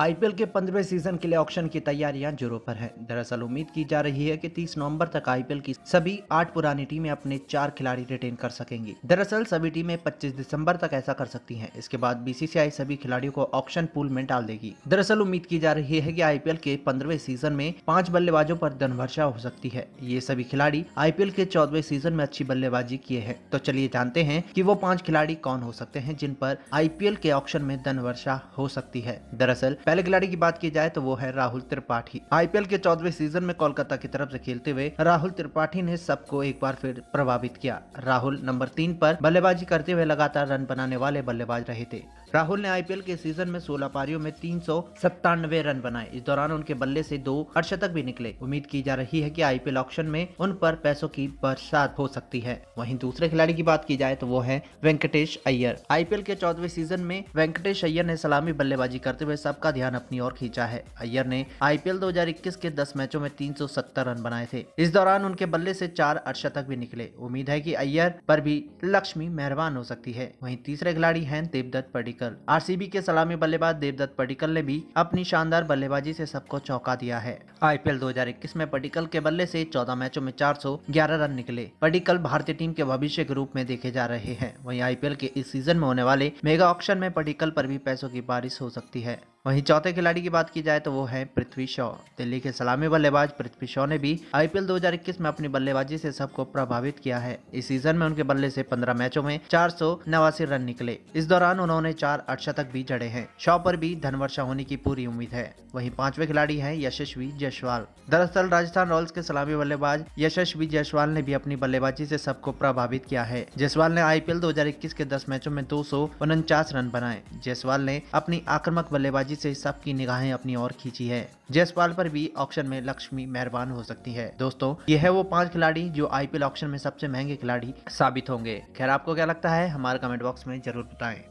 IPL के पंद्रह season के लिए ऑक्शन की तैयारियां जोरों पर हैं। दरअसल उम्मीद की जा रही है कि 30 नवंबर तक आईपीएल की सभी आठ पुरानी टीमें अपने चार खिलाड़ी रिटेन कर सकेंगी दरअसल सभी टीमें 25 दिसंबर तक ऐसा कर सकती हैं। इसके बाद बीसीसीआई सभी खिलाड़ियों को ऑक्शन पूल में डाल देगी दरअसल उम्मीद की जा रही है की आई के पंद्रवे सीजन में पांच बल्लेबाजों आरोप धन वर्षा हो सकती है ये सभी खिलाड़ी आई के चौदवे सीजन में अच्छी बल्लेबाजी किए हैं तो चलिए जानते हैं की वो पाँच खिलाड़ी कौन हो सकते हैं जिन पर आई के ऑप्शन में धन वर्षा हो सकती है दरअसल पहले खिलाड़ी की बात की जाए तो वो है राहुल त्रिपाठी आईपीएल के चौदवे सीजन में कोलकाता की तरफ से खेलते हुए राहुल त्रिपाठी ने सबको एक बार फिर प्रभावित किया राहुल नंबर तीन पर बल्लेबाजी करते हुए लगातार रन बनाने वाले बल्लेबाज रहे थे राहुल ने आईपीएल के सीजन में 16 पारियों में तीन रन बनाए इस दौरान उनके बल्ले से दो अर्धशतक भी निकले उम्मीद की जा रही है कि आईपीएल ऑक्शन में उन पर पैसों की बरसात हो सकती है वहीं दूसरे खिलाड़ी की बात की जाए तो वो है वेंकटेश अय्यर आईपीएल के चौदवे सीजन में वेंकटेश अय्यर ने सलामी बल्लेबाजी करते हुए सबका का ध्यान अपनी ओर खींचा है अय्यर ने आईपीएल 2021 के 10 मैचों में 370 रन बनाए थे इस दौरान उनके बल्ले से चार अर्शतक भी निकले उम्मीद है कि अय्यर पर भी लक्ष्मी मेहरबान हो सकती है वहीं तीसरे खिलाड़ी हैं देवदत्त पडिकल आर के सलामी बल्लेबाज देवदत्त पडिकल ने भी अपनी शानदार बल्लेबाजी से सबको चौंका दिया है आईपीएल 2021 में पडिकल के बल्ले से 14 मैचों में ग्यारह रन निकले पडिकल भारतीय टीम के भविष्य के रूप में देखे जा रहे हैं वहीं आईपीएल के इस सीजन में होने वाले मेगा ऑक्शन में पडिकल पर भी पैसों की बारिश हो सकती है वही वहीं चौथे खिलाड़ी की बात की जाए तो वो है पृथ्वी शॉ दिल्ली के सलामी बल्लेबाज पृथ्वी शॉ ने भी आईपीएल 2021 में अपनी बल्लेबाजी से सबको प्रभावित किया है इस सीजन में उनके बल्ले से 15 मैचों में चार नवासी रन निकले इस दौरान उन्होंने चार अठशतक भी जड़े हैं शॉ पर भी धनवर्षा होने की पूरी उम्मीद है वही पांचवे खिलाड़ी है यशस्वी जयसवाल दरअसल राजस्थान रॉयल्स के सलामी बल्लेबाज यशस्वी जयसवाल ने भी अपनी बल्लेबाजी से सबको प्रभावित किया है जयसवाल ने आईपीएल 2021 के 10 मैचों में दो रन बनाए जयसवाल ने अपनी आक्रमक बल्लेबाजी से से सबकी निगाहें अपनी ओर खींची है जयसपाल पर भी ऑक्शन में लक्ष्मी मेहरबान हो सकती है दोस्तों यह है वो पांच खिलाड़ी जो आईपीएल ऑक्शन में सबसे महंगे खिलाड़ी साबित होंगे खैर आपको क्या लगता है हमारे कमेंट बॉक्स में जरूर बताएं